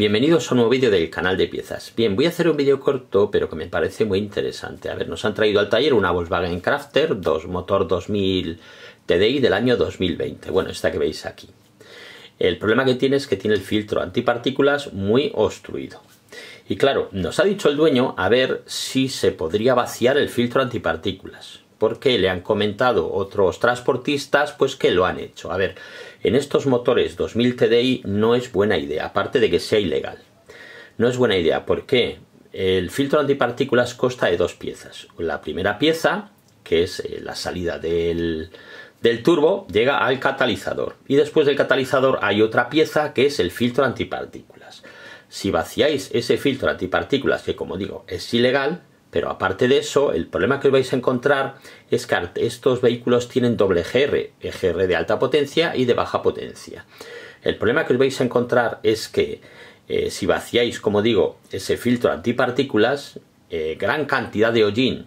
Bienvenidos a un nuevo vídeo del canal de piezas. Bien, voy a hacer un vídeo corto, pero que me parece muy interesante. A ver, nos han traído al taller una Volkswagen Crafter, dos motor 2000 TDI del año 2020. Bueno, esta que veis aquí. El problema que tiene es que tiene el filtro antipartículas muy obstruido. Y claro, nos ha dicho el dueño a ver si se podría vaciar el filtro antipartículas porque le han comentado otros transportistas pues que lo han hecho. A ver, en estos motores 2000 TDI no es buena idea, aparte de que sea ilegal. No es buena idea, porque El filtro antipartículas consta de dos piezas. La primera pieza, que es eh, la salida del, del turbo, llega al catalizador. Y después del catalizador hay otra pieza que es el filtro antipartículas. Si vaciáis ese filtro antipartículas, que como digo es ilegal, pero aparte de eso, el problema que vais a encontrar es que estos vehículos tienen doble GR, GR de alta potencia y de baja potencia. El problema que os vais a encontrar es que eh, si vaciáis, como digo, ese filtro antipartículas, eh, gran cantidad de hollín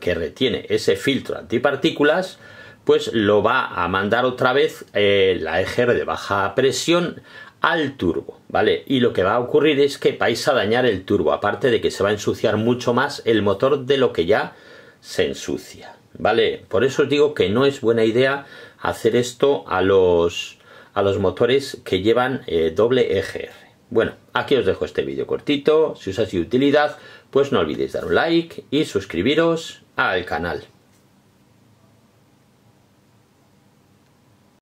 que retiene ese filtro antipartículas, pues lo va a mandar otra vez eh, la EGR de baja presión al turbo, ¿vale? Y lo que va a ocurrir es que vais a dañar el turbo, aparte de que se va a ensuciar mucho más el motor de lo que ya se ensucia, ¿vale? Por eso os digo que no es buena idea hacer esto a los, a los motores que llevan eh, doble EGR. Bueno, aquí os dejo este vídeo cortito, si os ha sido utilidad, pues no olvidéis dar un like y suscribiros al canal.